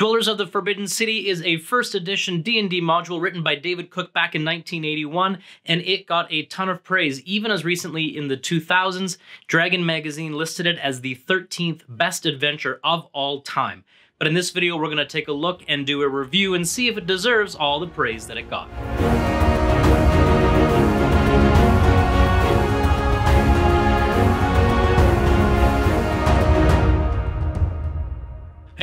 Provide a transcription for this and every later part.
Dwellers of the Forbidden City is a first edition D&D module written by David Cook back in 1981, and it got a ton of praise even as recently in the 2000s. Dragon Magazine listed it as the 13th best adventure of all time. But in this video, we're going to take a look and do a review and see if it deserves all the praise that it got.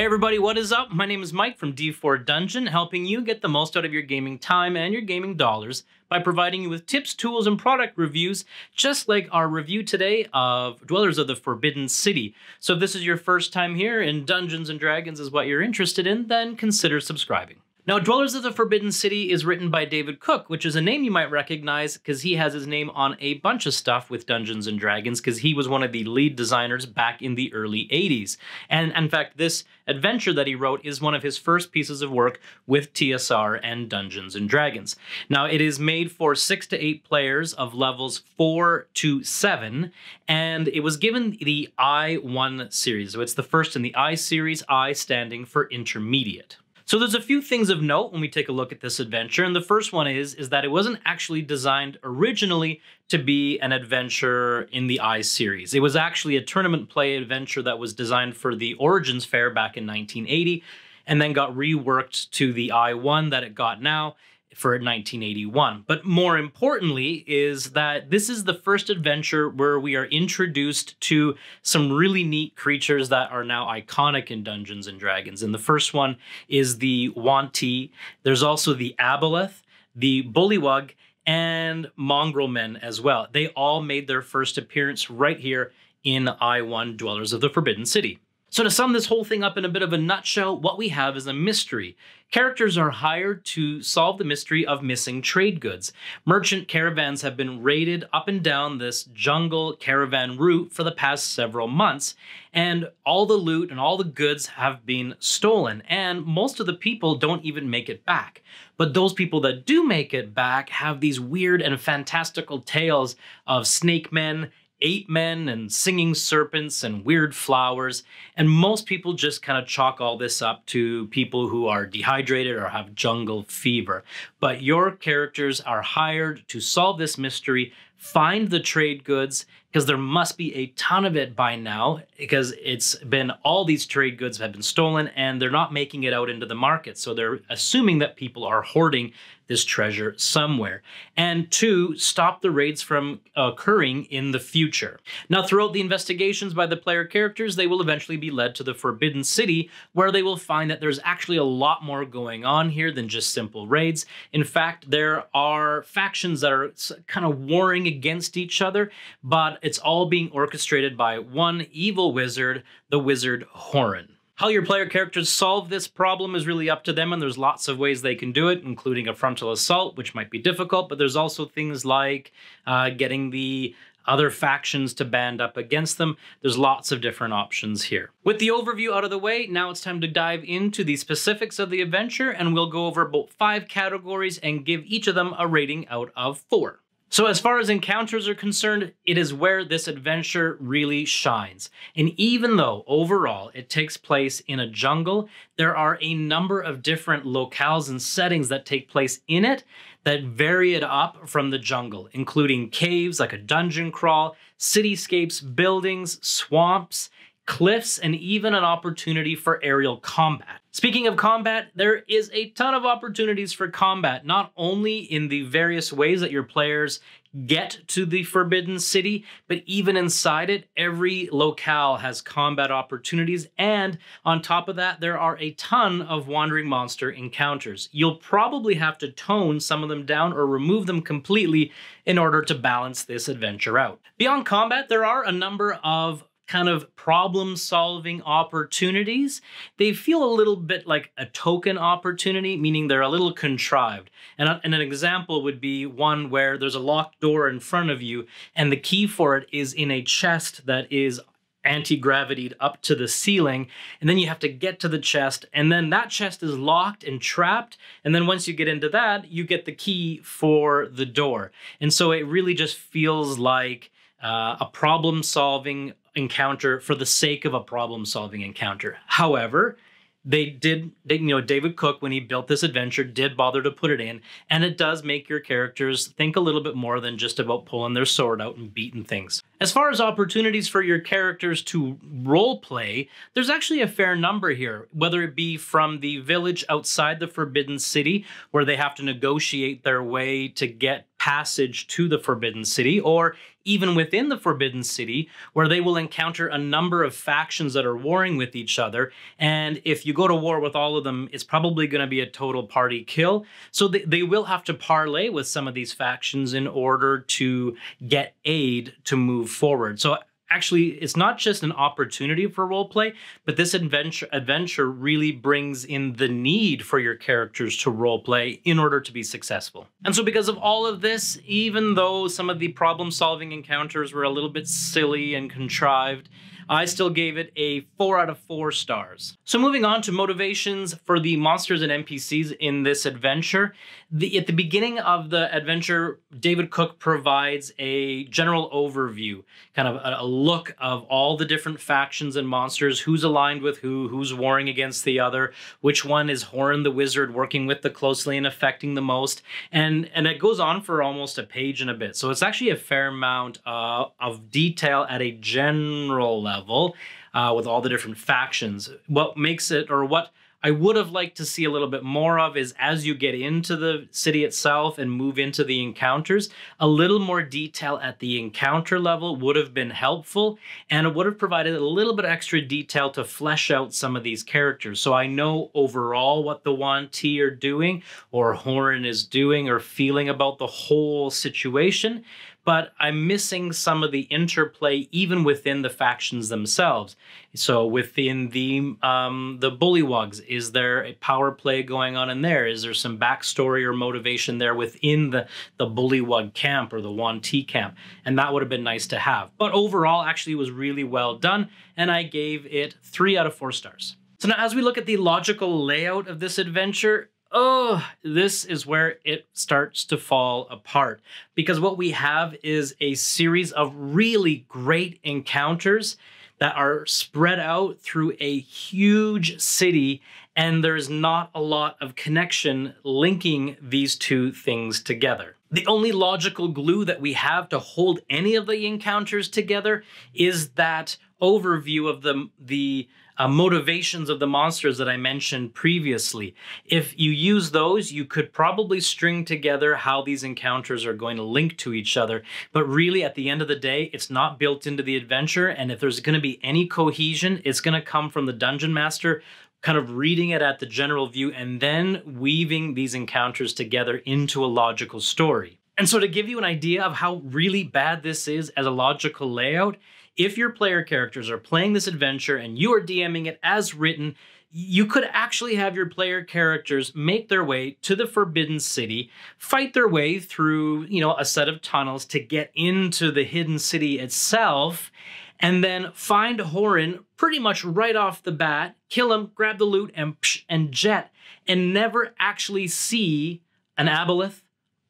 everybody, what is up? My name is Mike from D4 Dungeon, helping you get the most out of your gaming time and your gaming dollars by providing you with tips, tools, and product reviews, just like our review today of Dwellers of the Forbidden City. So if this is your first time here and Dungeons and Dragons is what you're interested in, then consider subscribing. Now, Dwellers of the Forbidden City is written by David Cook, which is a name you might recognize because he has his name on a bunch of stuff with Dungeons and Dragons because he was one of the lead designers back in the early 80s. And in fact, this adventure that he wrote is one of his first pieces of work with TSR and Dungeons and Dragons. Now, it is made for six to eight players of levels four to seven, and it was given the I1 series. So it's the first in the I series, I standing for intermediate. So there's a few things of note when we take a look at this adventure, and the first one is, is that it wasn't actually designed originally to be an adventure in the I series. It was actually a tournament play adventure that was designed for the Origins Fair back in 1980, and then got reworked to the I1 that it got now, for 1981. But more importantly is that this is the first adventure where we are introduced to some really neat creatures that are now iconic in Dungeons & Dragons. And the first one is the Wanti. There's also the Aboleth, the Bullywug, and Mongrel Men as well. They all made their first appearance right here in I-1 Dwellers of the Forbidden City. So, to sum this whole thing up in a bit of a nutshell, what we have is a mystery. Characters are hired to solve the mystery of missing trade goods. Merchant caravans have been raided up and down this jungle caravan route for the past several months, and all the loot and all the goods have been stolen, and most of the people don't even make it back. But those people that do make it back have these weird and fantastical tales of snake men ape men and singing serpents and weird flowers. And most people just kind of chalk all this up to people who are dehydrated or have jungle fever. But your characters are hired to solve this mystery, find the trade goods, because there must be a ton of it by now, because it's been all these trade goods have been stolen and they're not making it out into the market. So they're assuming that people are hoarding this treasure somewhere. And two, stop the raids from occurring in the future. Now, throughout the investigations by the player characters, they will eventually be led to the Forbidden City, where they will find that there's actually a lot more going on here than just simple raids. In fact, there are factions that are kind of warring against each other, but it's all being orchestrated by one evil wizard, the wizard Horan. How your player characters solve this problem is really up to them, and there's lots of ways they can do it, including a frontal assault, which might be difficult, but there's also things like uh, getting the other factions to band up against them. There's lots of different options here. With the overview out of the way, now it's time to dive into the specifics of the adventure, and we'll go over about five categories and give each of them a rating out of four. So as far as encounters are concerned, it is where this adventure really shines. And even though overall it takes place in a jungle, there are a number of different locales and settings that take place in it that vary it up from the jungle, including caves like a dungeon crawl, cityscapes, buildings, swamps, cliffs, and even an opportunity for aerial combat. Speaking of combat, there is a ton of opportunities for combat, not only in the various ways that your players get to the Forbidden City, but even inside it, every locale has combat opportunities. And on top of that, there are a ton of wandering monster encounters. You'll probably have to tone some of them down or remove them completely in order to balance this adventure out. Beyond combat, there are a number of kind of problem solving opportunities, they feel a little bit like a token opportunity, meaning they're a little contrived. And, and, an example would be one where there's a locked door in front of you and the key for it is in a chest that is anti-gravitied up to the ceiling and then you have to get to the chest and then that chest is locked and trapped and then once you get into that you get the key for the door and so it really just feels like uh, a problem solving encounter for the sake of a problem solving encounter. However, they did, they, you know, David Cook, when he built this adventure, did bother to put it in. And it does make your characters think a little bit more than just about pulling their sword out and beating things. As far as opportunities for your characters to role play, there's actually a fair number here, whether it be from the village outside the Forbidden City, where they have to negotiate their way to get passage to the Forbidden City, or even within the Forbidden City, where they will encounter a number of factions that are warring with each other. And if you go to war with all of them, it's probably going to be a total party kill. So they, they will have to parlay with some of these factions in order to get aid to move forward. So actually it's not just an opportunity for role play but this adventure adventure really brings in the need for your characters to role play in order to be successful and so because of all of this even though some of the problem solving encounters were a little bit silly and contrived I still gave it a 4 out of 4 stars. So moving on to motivations for the monsters and NPCs in this adventure, the, at the beginning of the adventure, David Cook provides a general overview, kind of a, a look of all the different factions and monsters, who's aligned with who, who's warring against the other, which one is Horn the Wizard working with the closely and affecting the most, and and it goes on for almost a page and a bit. So it's actually a fair amount uh, of detail at a general level uh, with all the different factions. What makes it, or what I would have liked to see a little bit more of is as you get into the city itself and move into the encounters, a little more detail at the encounter level would have been helpful and it would have provided a little bit extra detail to flesh out some of these characters. So I know overall what the Wantee are doing or Horan is doing or feeling about the whole situation but I'm missing some of the interplay even within the factions themselves. So within the um, the bullywogs, is there a power play going on in there? Is there some backstory or motivation there within the the bullywug camp or the Wantee camp? And that would have been nice to have. But overall, actually, was really well done, and I gave it three out of four stars. So now as we look at the logical layout of this adventure, oh, this is where it starts to fall apart. Because what we have is a series of really great encounters that are spread out through a huge city, and there's not a lot of connection linking these two things together. The only logical glue that we have to hold any of the encounters together is that overview of the, the uh, motivations of the monsters that I mentioned previously. If you use those, you could probably string together how these encounters are going to link to each other. But really, at the end of the day, it's not built into the adventure. And if there's going to be any cohesion, it's going to come from the dungeon master kind of reading it at the general view and then weaving these encounters together into a logical story. And so to give you an idea of how really bad this is as a logical layout, if your player characters are playing this adventure and you are DMing it as written, you could actually have your player characters make their way to the Forbidden City, fight their way through, you know, a set of tunnels to get into the hidden city itself, and then find Horin pretty much right off the bat, kill him, grab the loot, and psh, and jet, and never actually see an Aboleth,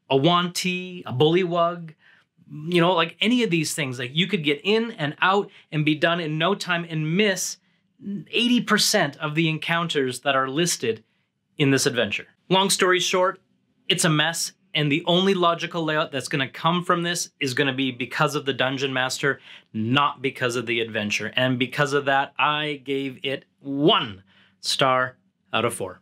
a Wantee, a Bullywug, you know, like any of these things, like you could get in and out and be done in no time and miss 80% of the encounters that are listed in this adventure. Long story short, it's a mess. And the only logical layout that's going to come from this is going to be because of the Dungeon Master, not because of the adventure. And because of that, I gave it one star out of four.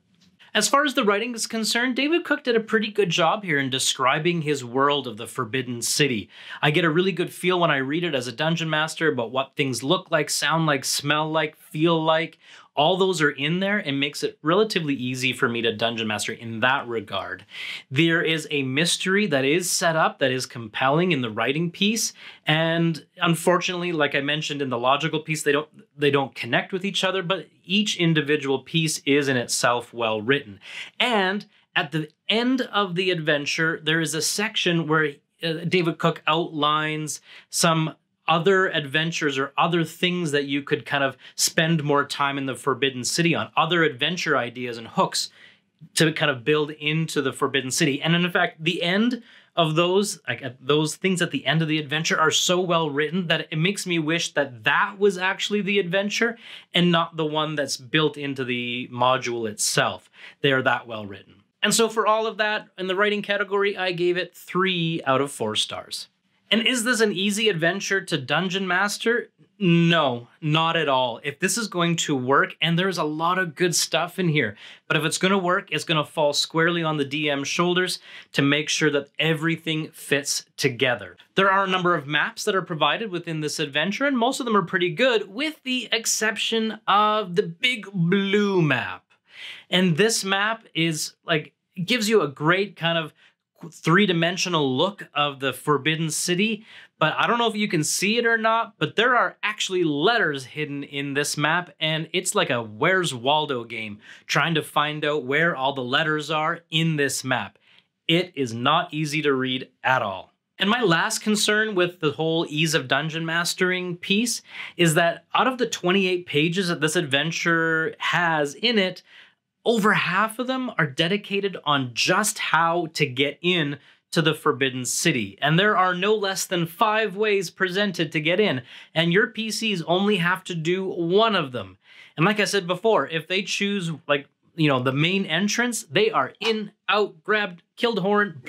As far as the writing is concerned, David Cook did a pretty good job here in describing his world of the Forbidden City. I get a really good feel when I read it as a dungeon master about what things look like, sound like, smell like, feel like all those are in there and makes it relatively easy for me to dungeon master in that regard. There is a mystery that is set up that is compelling in the writing piece and unfortunately like I mentioned in the logical piece they don't they don't connect with each other but each individual piece is in itself well written. And at the end of the adventure there is a section where uh, David Cook outlines some other adventures or other things that you could kind of spend more time in the Forbidden City on, other adventure ideas and hooks to kind of build into the Forbidden City. And in fact, the end of those like those things at the end of the adventure are so well written that it makes me wish that that was actually the adventure and not the one that's built into the module itself. They are that well written. And so for all of that in the writing category, I gave it 3 out of 4 stars. And is this an easy adventure to dungeon master? No, not at all. If this is going to work, and there's a lot of good stuff in here, but if it's going to work, it's going to fall squarely on the DM's shoulders to make sure that everything fits together. There are a number of maps that are provided within this adventure, and most of them are pretty good, with the exception of the big blue map. And this map is like, gives you a great kind of three-dimensional look of the Forbidden City, but I don't know if you can see it or not, but there are actually letters hidden in this map, and it's like a Where's Waldo game, trying to find out where all the letters are in this map. It is not easy to read at all. And my last concern with the whole ease of dungeon mastering piece is that out of the 28 pages that this adventure has in it, over half of them are dedicated on just how to get in to the Forbidden City, and there are no less than five ways presented to get in, and your PCs only have to do one of them. And like I said before, if they choose like you know the main entrance, they are in, out, grabbed, killed horn,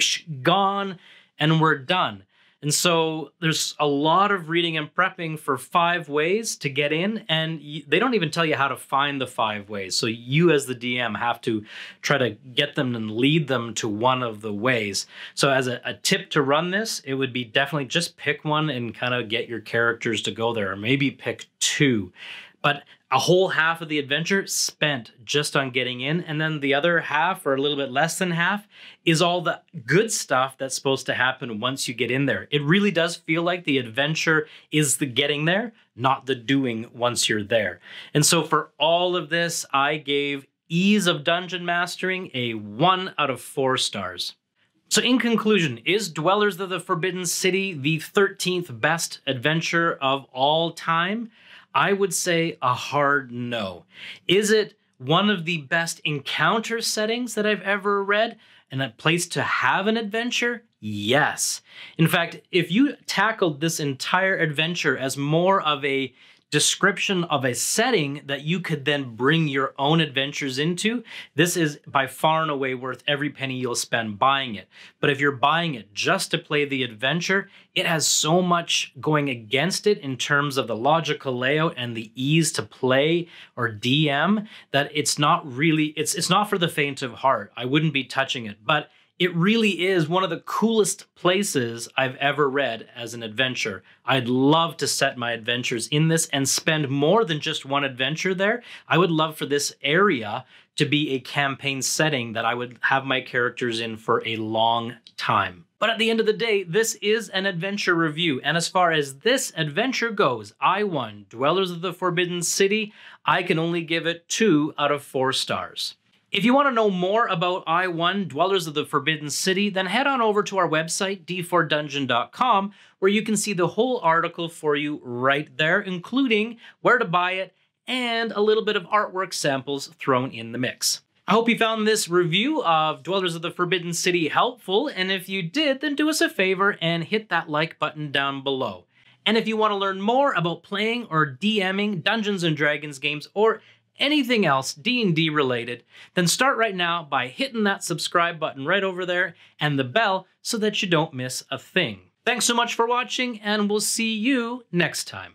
gone, and we're done. And so there's a lot of reading and prepping for five ways to get in, and they don't even tell you how to find the five ways. So you, as the DM, have to try to get them and lead them to one of the ways. So, as a, a tip to run this, it would be definitely just pick one and kind of get your characters to go there, or maybe pick two but a whole half of the adventure spent just on getting in. And then the other half, or a little bit less than half, is all the good stuff that's supposed to happen once you get in there. It really does feel like the adventure is the getting there, not the doing once you're there. And so for all of this, I gave Ease of Dungeon Mastering a one out of four stars. So, in conclusion, is Dwellers of the Forbidden City the 13th best adventure of all time? I would say a hard no. Is it one of the best encounter settings that I've ever read and a place to have an adventure? Yes. In fact, if you tackled this entire adventure as more of a description of a setting that you could then bring your own adventures into, this is by far and away worth every penny you'll spend buying it. But if you're buying it just to play the adventure, it has so much going against it in terms of the logical layout and the ease to play or DM that it's not really, it's, it's not for the faint of heart. I wouldn't be touching it. But it really is one of the coolest places I've ever read as an adventure. I'd love to set my adventures in this and spend more than just one adventure there. I would love for this area to be a campaign setting that I would have my characters in for a long time. But at the end of the day, this is an adventure review, and as far as this adventure goes, I won Dwellers of the Forbidden City. I can only give it two out of four stars. If you want to know more about I-1, Dwellers of the Forbidden City, then head on over to our website, d4dungeon.com, where you can see the whole article for you right there, including where to buy it and a little bit of artwork samples thrown in the mix. I hope you found this review of Dwellers of the Forbidden City helpful, and if you did, then do us a favor and hit that like button down below. And if you want to learn more about playing or DMing Dungeons & Dragons games or anything else D&D related, then start right now by hitting that subscribe button right over there and the bell so that you don't miss a thing. Thanks so much for watching and we'll see you next time.